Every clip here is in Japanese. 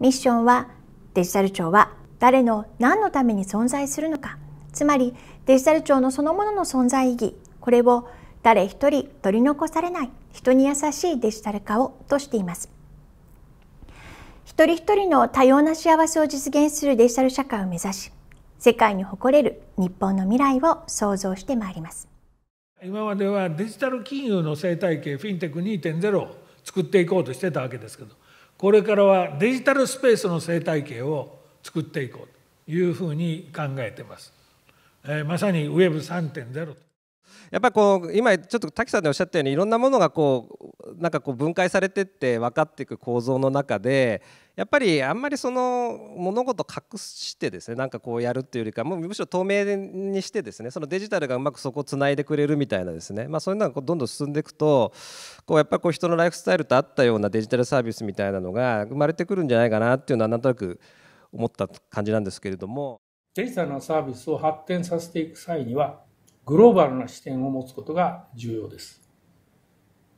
ミッションはデジタル庁は誰の何のために存在するのかつまりデジタル庁のそのものの存在意義これを誰一人取り残されない人に優しいデジタル化をとしています一人一人の多様な幸せを実現するデジタル社会を目指し世界に誇れる日本の未来を創造してまいります今まではデジタル金融の生態系フィンテック2.0を作っていこうとしてたわけですけどこれからはデジタルスペースの生態系を作っていこうというふうに考えてます。まさに Web3.0 やっぱりこう今ちょっと滝さんでおっしゃったようにいろんなものがこうなんかこう分解されてって分かっていく構造の中でやっぱりあんまりその物事隠してですねなんかこうやるっていうよりかもうむしろ透明にしてですねそのデジタルがうまくそこをつないでくれるみたいなですねまあそういうのがどんどん進んでいくとこうやっぱこう人のライフスタイルと合ったようなデジタルサービスみたいなのが生まれてくるんじゃないかなっていうのはなんとなく思った感じなんですけれども。デジタルのサービスを発展させていく際にはグローバルな視点を持つことが重要です。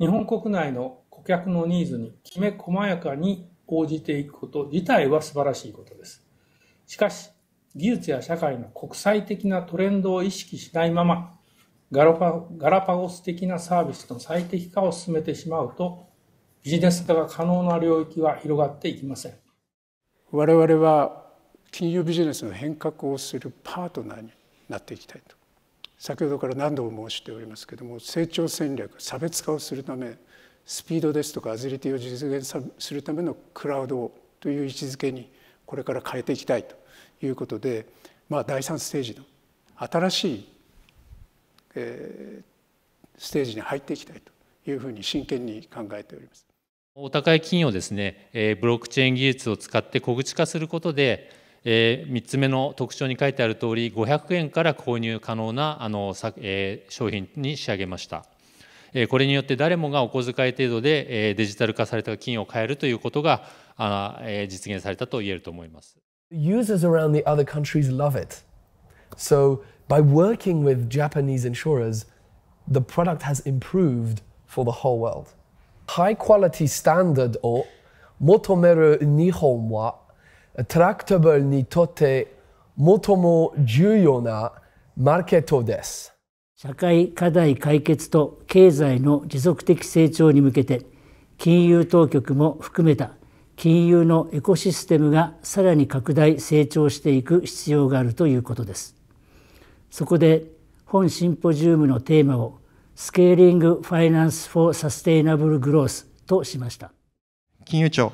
日本国内の顧客のニーズにきめ細やかに応じていくこと自体は素晴らしいことです。しかし、技術や社会の国際的なトレンドを意識しないまま、ガラパガラパゴス的なサービスの最適化を進めてしまうと、ビジネス化が可能な領域は広がっていきません。我々は金融ビジネスの変革をするパートナーになっていきたいと先ほどから何度も申しておりますけれども成長戦略差別化をするためスピードですとかアジリティを実現するためのクラウドという位置づけにこれから変えていきたいということで、まあ、第3ステージの新しい、えー、ステージに入っていきたいというふうに真剣に考えております。お互い金をですね、ブロックチェーン技術を使って小口化することでえー、3つ目の特徴に書いてある通り500円から購入可能なあの、えー、商品に仕上げました。これによって誰もがお小遣い程度でデジタル化された金を買えるということが実現されたと言えると思います。Users around the other countries love it. So by working with Japanese insurers, the product has improved for the whole world. High quality standard を求める日本はトラクタブルにとって最も重要なマーケットです。社会課題解決と経済の持続的成長に向けて金融当局も含めた金融のエコシステムがさらに拡大成長していく必要があるということですそこで本シンポジウムのテーマをスケーリングファイナンスフォーサステイナブルグロースとしました金融庁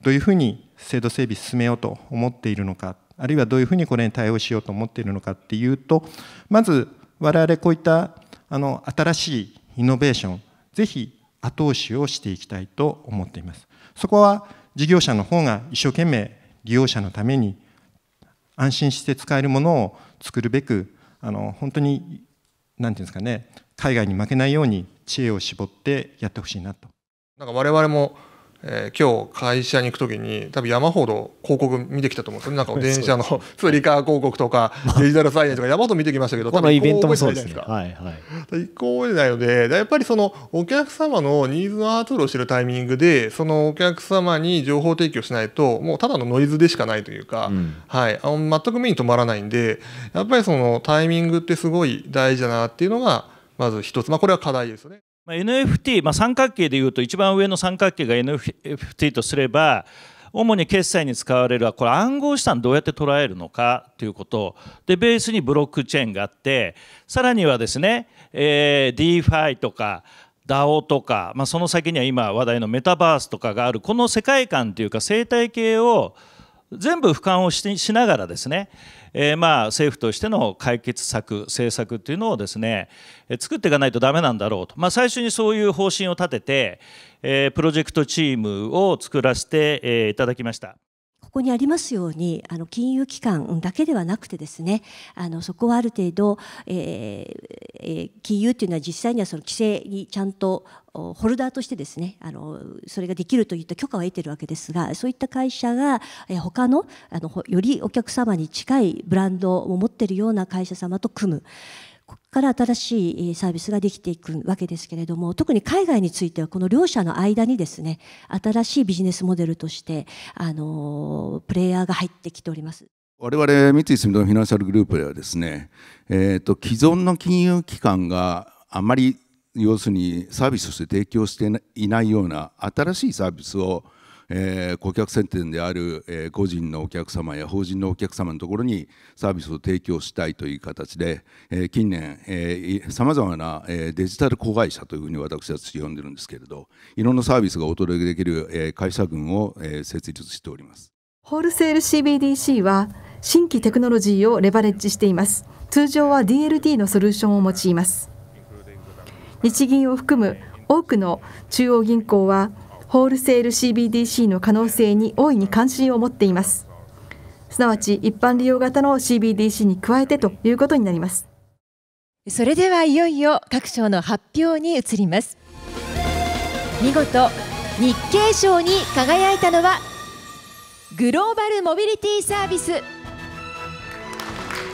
どういうふうに制度整備進めようと思っているのかあるいはどういうふうにこれに対応しようと思っているのかっていうとまず我々こういったあの新しいイノベーションぜひ後押しをしていきたいと思っていますそこは事業者の方が一生懸命利用者のために安心して使えるものを作るべくあの本当に何て言うんですかね海外に負けないように知恵を絞ってやってほしいなと。なんか我々もえー、今日会社に行く時に多分山ほど広告見てきたと思うんですよねなんか 電車のつり ー広告とかデジタルサイエンスとか山ほど見てきましたけど多分一個も覚えてないですか。はいはい、一個覚えないのでやっぱりそのお客様のニーズのアートルをしてるタイミングでそのお客様に情報提供しないともうただのノイズでしかないというか、うん、はい、あの全く目に留まらないんでやっぱりそのタイミングってすごい大事だなっていうのがまず一つ、まあ、これは課題ですよね。ま NFT、まあ、三角形でいうと一番上の三角形が NFT とすれば主に決済に使われるはこれ暗号資産どうやって捉えるのかということでベースにブロックチェーンがあってさらにはですね、えー、DeFi とか DAO とか、まあ、その先には今話題のメタバースとかがあるこの世界観というか生態系を全部俯瞰をしながらですね、えー、まあ政府としての解決策政策というのをですね作っていかないとだめなんだろうと、まあ、最初にそういう方針を立てて、えー、プロジェクトチームを作らせて、えいただきました。ここにありますようにあの金融機関だけではなくてですねあのそこはある程度、えー、金融というのは実際にはその規制にちゃんとホルダーとしてですねあのそれができるといった許可を得ているわけですがそういった会社が他のあのよりお客様に近いブランドを持っているような会社様と組む。ここから新しいサービスができていくわけですけれども特に海外についてはこの両者の間にですね新しいビジネスモデルとしてあのプレイヤーが入ってきております。我々三井住友フィナンシャルグループではですね、えーと既存の金融機関があまり要するにサービスとして提供していないような新しいサービスをえー、顧客接点である、えー、個人のお客様や法人のお客様のところにサービスを提供したいという形で、えー、近年さまざまな、えー、デジタル子会社というふうに私たち呼んでるんですけれどいろんなサービスがお届けできる、えー、会社群を、えー、設立しておりますホールセール CBDC は新規テクノロジーをレバレッジしています通常は DLT のソリューションを用います日銀を含む多くの中央銀行はホールセール CBDC の可能性に大いに関心を持っていますすなわち一般利用型の CBDC に加えてということになりますそれではいよいよ各賞の発表に移ります見事日経賞に輝いたのはグローバルモビリティサービス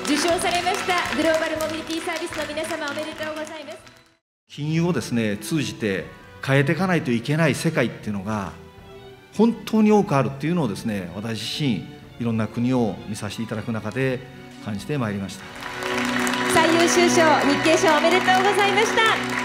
受賞されましたグローバルモビリティサービスの皆様おめでとうございます金融をですね通じて変えていかないといけない世界っていうのが本当に多くあるっていうのをですね私自身いろんな国を見させていただく中で感じてまいりました最優秀賞日経賞おめでとうございました